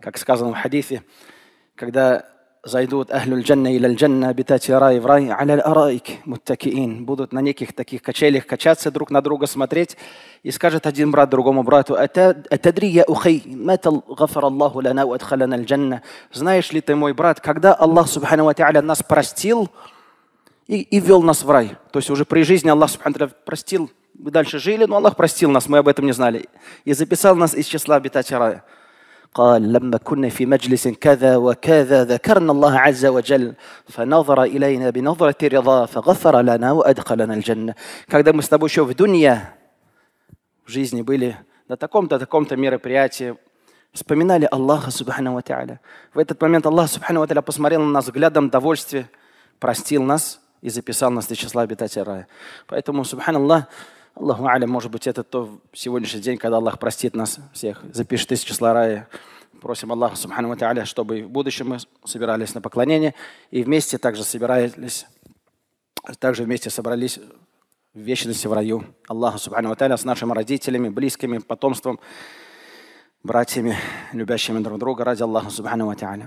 как сказано в хадисе, когда зайдут ахлюль джанна или джанна, обитатели рай в рай, аля араик муттакиин, будут на неких таких качелях качаться, друг на друга смотреть, и скажет один брат другому брату, «Атадри я ухай, матал гафар Аллаху лана у адхаляна джанна». Знаешь ли ты, мой брат, когда Аллах, субхану ва та'аля, нас простил и, и вел нас в рай? То есть уже при жизни Аллах, субхану простил, мы дальше жили, но Аллах простил нас, мы об этом не знали, и записал нас из числа обитателей рая. قال لما كنا في مجلس كذا وكذا ذكرنا الله عز وجل فنظر إلينا بنظرة رضا فغفر لنا وأدخلنا الجنة когда мы с тобой еще в дунья в жизни были на таком-то, таком-то мероприятии, вспоминали Аллаха Субхану Ва Тааля В этот момент Аллах Субхану Ва Тааля посмотрел на нас взглядом довольствия, простил нас и записал нас из числа обитателей рая. Поэтому, Аллах Аллаху Алям, может быть, это то сегодняшний день, когда Аллах простит нас всех, запишет из числа рая. Просим Аллаха, Субхану Тааля, чтобы в будущем мы собирались на поклонение и вместе также собирались, также вместе собрались в вечности в раю Аллаха, Субхану Тааля, с нашими родителями, близкими, потомством, братьями, любящими друг друга ради Аллаха, Субхану Тааля.